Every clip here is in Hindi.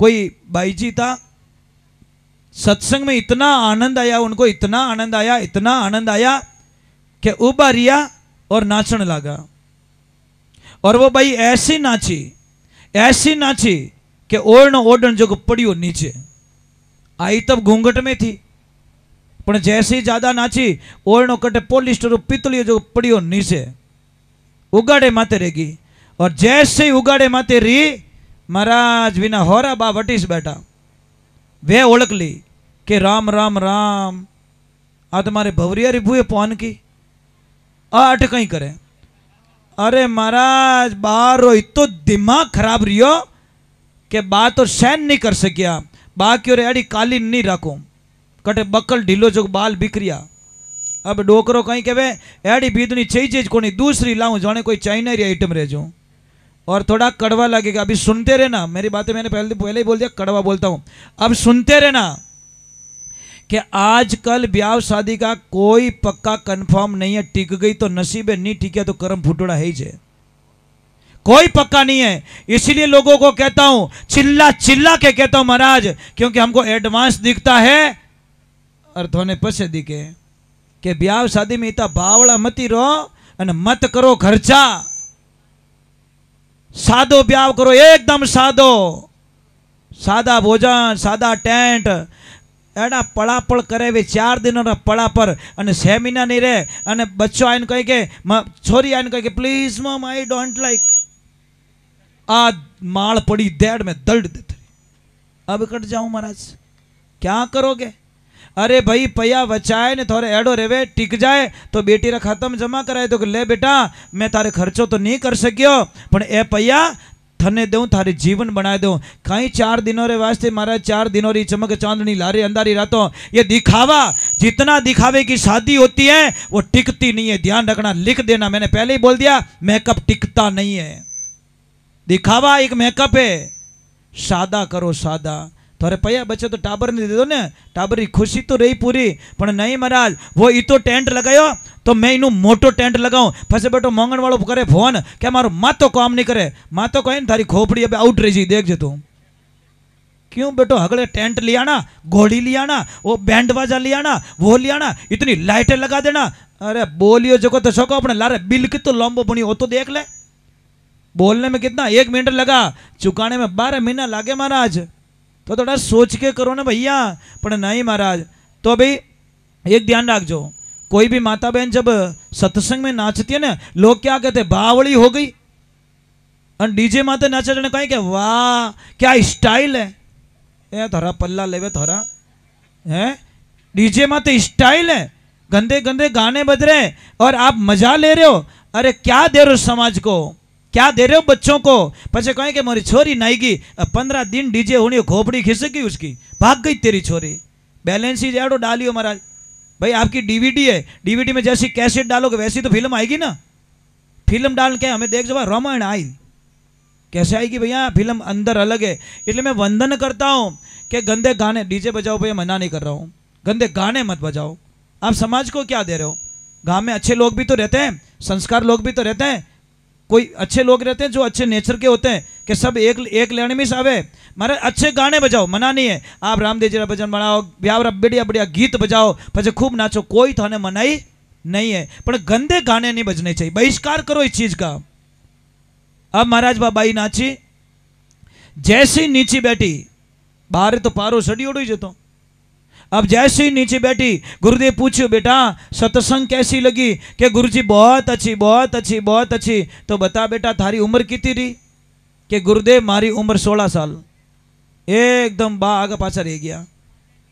कोई भाई जी था सत्संग में इतना आनंद आया उनको इतना आनंद आया इतना आनंद आया कि उबा रिया और नाचने लगा और वो भाई ऐसी नाची ऐसी नाची कि ओढ़ ओढ़ जो हो नीचे आई तब घूंघट में थी ज्यादा नाची જાદા कटे पोलिस्टर કટે जो पड़ी हो नीचे उगाड़े माते માતે और जैसे ही उगाड़े माते री મહારાજ વિના હોરા બા વટીશ બેઠા વે ઓળખલી કે રામ રામ રામ આ તમારે ભવરિયા રીભુએ પોન કી આ અટ કંઈ કરે અરે મહારાજ બારો તો દિમાગ ખરાબ રહ્યો કે બા તો સહન નહીં કરી શક્યા બા કયો રે અડી કાલીન નહીં રાખો કટે બકલ ઢીલો જો બાલ બીકર્યા હવે ડોકરો કંઈ કહેવે એડી બીદની ચઈ ચીજ કોની દૂસરી લાવું જાણે કોઈ ચાઇનારી આઈટમ રહેજો और थोड़ा कड़वा लगेगा अभी सुनते रहना मेरी बातें मैंने पहले पहले ही बोल दिया कड़वा बोलता हूं अब सुनते रहना कि आजकल ब्याह शादी का कोई पक्का कंफर्म नहीं है टिक गई तो नसीब है नहीं टिका तो कर्म फुटोड़ा है ही कोई पक्का नहीं है इसीलिए लोगों को कहता हूं चिल्ला चिल्ला के कहता हूं महाराज क्योंकि हमको एडवांस दिखता है और ने पसे दिखे कि ब्याह शादी में इतना बावड़ा मती रहो मत करो खर्चा सादो ब्याह करो एकदम सादो सादा भोजन સાદા ટેન્ટ એના પળાપળ કરે વે ચાર દિનોના પળાપર અને સેમિના નહીં રહે અને બચ્ચો આવીને કહે કે છોરી આવીને કહે કે પ્લીઝ મમ આઈ ડોન્ટ લાઈક આ માળ પડી દેડ મેં દર્ડ દેતી अब कट जाऊं महाराज क्या करोगे अरे भाई पया बचाए ने थोड़े एडो रेवे टिक जाए तो बेटी रा खत्म जमा कराए तो ले बेटा मैं तारे खर्चो तो नहीं कर सकियो पर ए पया थने दू थारी जीवन बना दू कहीं चार दिनों रे वास्ते मारा चार दिनों री चमक चांदनी लारी अंधारी रातों ये दिखावा जितना दिखावे की शादी होती है वो टिकती नहीं है ध्यान रखना लिख देना मैंने पहले ही बोल दिया मेकअप टिकता नहीं है दिखावा एक मेकअप है सादा करो सादा તારે પૈયા બચે તો ટાબરને દીધો ને ટાબરની ખુશી તો રહી પૂરી પણ નહીં મહારાજ વો એ તો ટેન્ટ લગાવ્યો તો મેં એનું મોટો ટેન્ટ લગાવું પછી બેટો મંગણવાળો કરે ફોન કે મારો માતો કામ નહીં કરે માતો કહે ને તારી ખોપડી હવે આઉટ રહી જઈ દેખજે તું क्यों बेटो हगड़े टेंट ले आना घोड़ी ले आना वो बैंड बाजा ले आना वो ले आना इतनी लाइटें लगा देना अरे बोलियो जगह तो शौक अपने लारे बिल की तो लंबो बनी हो तो देख ले बोलने में कितना एक मिनट लगा चुकाने में बारह महीना लागे महाराज तो थोड़ा सोच के करो ना भैया पर नहीं महाराज तो अभी एक ध्यान रख जो कोई भी माता बहन जब सत्संग में नाचती है ना लोग क्या कहते बावड़ी हो गई और डीजे माते नाचा जाने कहें क्या वाह क्या स्टाइल है ए थोड़ा पल्ला लेवे थोड़ा है डीजे माते स्टाइल है गंदे गंदे गाने बज रहे हैं और आप मजा ले रहे हो अरे क्या दे रहे हो समाज को क्या दे रहे हो बच्चों को पचे कहें कि मेरी छोरी नाईगी पंद्रह दिन डीजे होनी खोपड़ी खिसकी उसकी भाग गई तेरी छोरी बैलेंस ही जाड़ो डालियो महाराज भाई आपकी डीवीडी है डीवीडी में जैसी कैसेट डालोगे वैसी तो फिल्म आएगी ना फिल्म डाल के हमें देख जब रामायण आई कैसे आएगी भैया फिल्म अंदर अलग है इसलिए मैं वंदन करता हूँ कि गंदे गाने डीजे बजाओ भैया मना नहीं कर रहा हूँ गंदे गाने मत बजाओ आप समाज को क्या दे रहे हो गाँव में अच्छे लोग भी तो रहते हैं संस्कार लोग भी तो रहते हैं कोई अच्छे लोग रहते हैं जो अच्छे नेचर के होते हैं कि सब एक एक लेने में सावे मारे अच्छे गाने बजाओ मना नहीं है आप रामदेव जी का भजन बनाओ ब्यावरा बढ़िया बढ़िया गीत बजाओ पे खूब नाचो कोई थाने मनाई नहीं है पर गंदे गाने नहीं बजने चाहिए बहिष्कार करो इस चीज का अब महाराज बाबाई नाची जैसी नीची बैठी तो पारो सड़ी સડી ઓડી જતો अब जैसे ही नीचे बैठी गुरुदेव पूछो बेटा सत्संग कैसी लगी कि गुरु जी बहुत अच्छी बहुत अच्छी बहुत अच्छी तो बता बेटा थारी उम्र कितनी रही कि गुरुदेव मारी उम्र सोलह साल एकदम बा आगे पाचा रह गया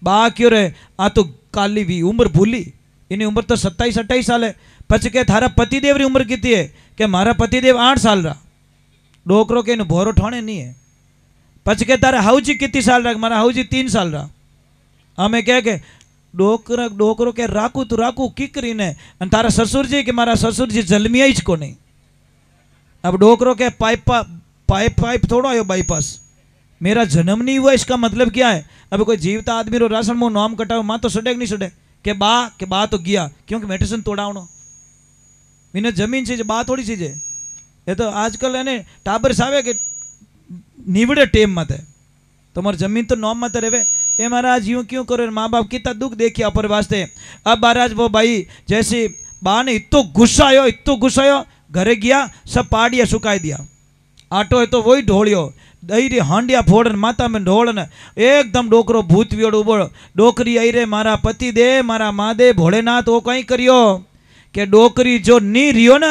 बा क्यों रहे आ तो काली भी उम्र भूली इनकी उम्र तो सत्ताईस अट्ठाईस साल है पच के थारा पतिदेव री उम्र कितनी है कि मारा पतिदेव आठ साल रहा डोकरो के इन भोरो ठाणे नहीं है पच के तारा हाउजी कितनी साल रहा मारा हाउजी तीन साल रहा અમે કહે કે ડોકર ડોકરો કે રાખું તું રાખું કી तारा ससुर जी कि मारा ससुर जी જલમિયા को नहीं अब डोकरो के पाइप पा, पाइप पाइप थोड़ा आयो बाईपास मेरा जन्म नहीं हुआ इसका मतलब क्या है अब कोई जीवता आदमी रो राशन मो नाम कटाओ माँ तो सड़े नहीं सड़े के बा के बा तो गया क्योंकि मेडिसिन तोड़ावनो मैंने जमीन चीज बा थोड़ी चीज है ये तो आजकल है टाबर सावे के निवड़े टेम मत है तुम्हारे जमीन तो नॉम मत रहे ए महाराज यूं क्यों करो माँ बाप कितना दुख देखिए अपर वास्ते अब महाराज वो भाई जैसी बा ने इतो गुस्सा हो इतो गुस्सा घरे गया सब पाड़िया सुखाई दिया आटो है तो वही ढोलियो दही हांडिया फोड़न माता में ढोलन एकदम डोकरो भूत व्योड़ उबड़ डोकरी आई रे मारा पति दे मारा माँ दे भोलेनाथ वो कहीं करियो के डोकरी जो नहीं रियो ना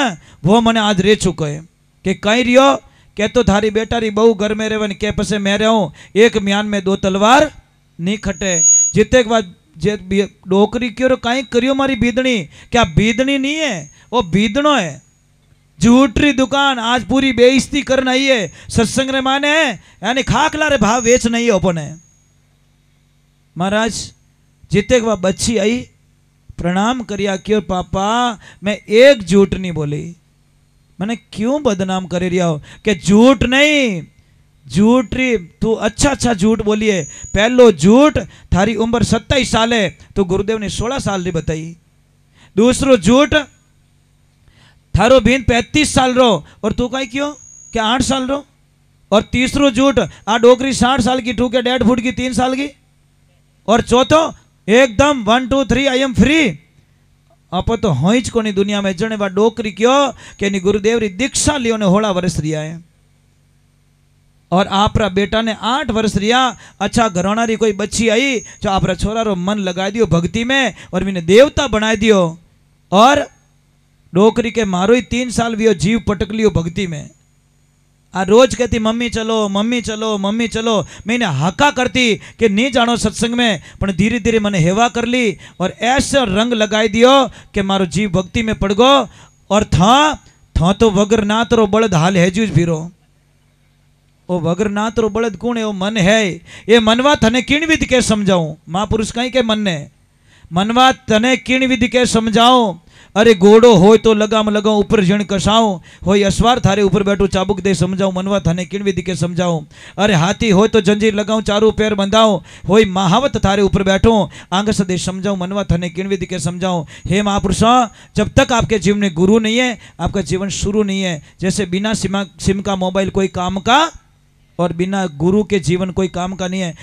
वो मने आज रे चुको है के कहीं रियो के तो धारी बेटा री बहू घर में रेवन के पसे मैं रहूं एक म्यान में दो तलवार नहीं खटे जिते एक बार जे डोकरी કયો કાંઈ કર્યો મારી બીદણી કે આ બીદણી નહીં હે ઓ બીદણો હે झूठरी दुकान आज पूरी बेइज्जती कर नहीं है सत्संग रे माने यानी खाकला रे भाव वेच नहीं है अपने महाराज जिते एक बार बच्ची आई प्रणाम करिया क्यों पापा मैं एक झूठ नहीं बोली मैंने क्यों बदनाम कर रिया हो कि झूठ नहीं झूठ री तू अच्छा अच्छा झूठ बोलिए पहलो झूठ थारी उम्र सत्ताईस साल है तो गुरुदेव ने सोलह साल री बताई दूसरो झूठ थारो बीन पैंतीस साल रो और तू कहीं क्यों क्या आठ साल रो और तीसरो झूठ आ डोकरी साठ साल की ठूके डेढ़ फुट की तीन साल की और चौथो एकदम one two three I am free आप तो होई दुनिया में जने वा डोकरी क्यों के गुरुदेव री दीक्षा लियो ने होड़ा वर्ष रिया है और आप बेटा ने आठ वर्ष रिया अच्छा घराना री कोई बच्ची आई जो तो आप छोरा रो मन लगा दियो भक्ति में और मैंने देवता बना दियो और डोकरी के मारो ही तीन साल भी जीव पटक लियो भक्ति में आ रोज कहती मम्मी चलो मम्मी चलो मम्मी चलो मैंने हाका करती कि नहीं जानो सत्संग में पर धीरे धीरे मैंने हेवा कर ली और ऐसा रंग लगाई दियो कि मारो जीव भक्ति में पड़ गो और था था तो वगर ना तो बड़द हाल हैजूज भीरो ओ ना तो बड़द कौन है ओ मन है ये मनवा थने विध के समझाओ महापुरुष कहीं के मन ने मनवा तने विध के समझाओ अरे घोड़ो हो तो लगाम लगाओ ऊपर जण कसाओ हो असवार थारे ऊपर बैठो चाबुक दे समझाओ मनवा किण किणवी के समझाओ अरे हाथी हो तो जंजीर लगाओ चारों पैर बंधाओ हो महावत थारे ऊपर बैठो आंग सदे समझाओ मनवा किण किणवी के समझाओ हे महापुरुष जब तक आपके जीवन में गुरु नहीं है आपका जीवन शुरू नहीं है जैसे बिना सिम का मोबाइल कोई काम का और बिना गुरु के जीवन कोई काम का नहीं है